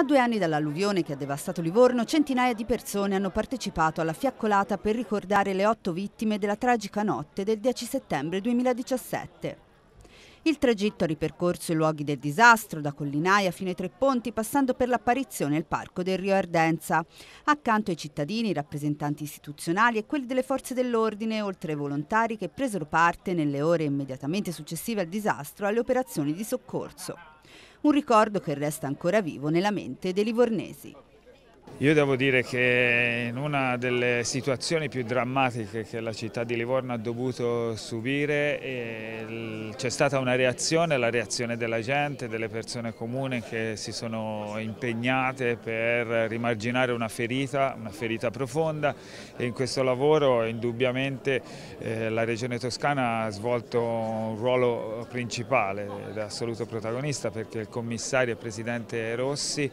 A due anni dall'alluvione che ha devastato Livorno, centinaia di persone hanno partecipato alla fiaccolata per ricordare le otto vittime della tragica notte del 10 settembre 2017. Il tragitto ha ripercorso i luoghi del disastro, da Collinaia fino ai Tre Ponti, passando per l'apparizione al Parco del Rio Ardenza. Accanto ai cittadini, rappresentanti istituzionali e quelli delle forze dell'ordine, oltre ai volontari che presero parte nelle ore immediatamente successive al disastro alle operazioni di soccorso. Un ricordo che resta ancora vivo nella mente dei livornesi. Io devo dire che in una delle situazioni più drammatiche che la città di Livorno ha dovuto subire eh, c'è stata una reazione, la reazione della gente, delle persone comuni che si sono impegnate per rimarginare una ferita, una ferita profonda e in questo lavoro indubbiamente eh, la Regione Toscana ha svolto un ruolo principale ed assoluto protagonista perché il commissario e presidente Rossi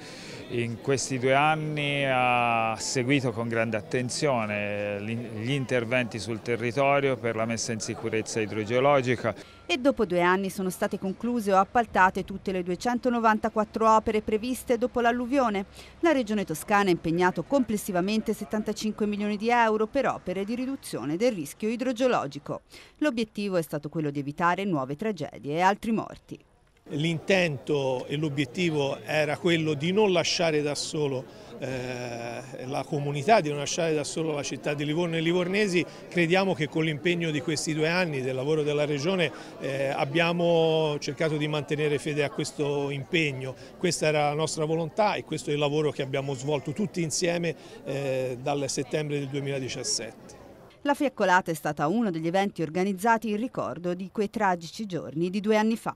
in questi due anni ha seguito con grande attenzione gli interventi sul territorio per la messa in sicurezza idrogeologica. E dopo due anni sono state concluse o appaltate tutte le 294 opere previste dopo l'alluvione. La Regione Toscana ha impegnato complessivamente 75 milioni di euro per opere di riduzione del rischio idrogeologico. L'obiettivo è stato quello di evitare nuove tragedie e altri morti. L'intento e l'obiettivo era quello di non lasciare da solo eh, la comunità, di non lasciare da solo la città di Livorno e Livornesi. Crediamo che con l'impegno di questi due anni del lavoro della Regione eh, abbiamo cercato di mantenere fede a questo impegno. Questa era la nostra volontà e questo è il lavoro che abbiamo svolto tutti insieme eh, dal settembre del 2017. La fiaccolata è stata uno degli eventi organizzati in ricordo di quei tragici giorni di due anni fa.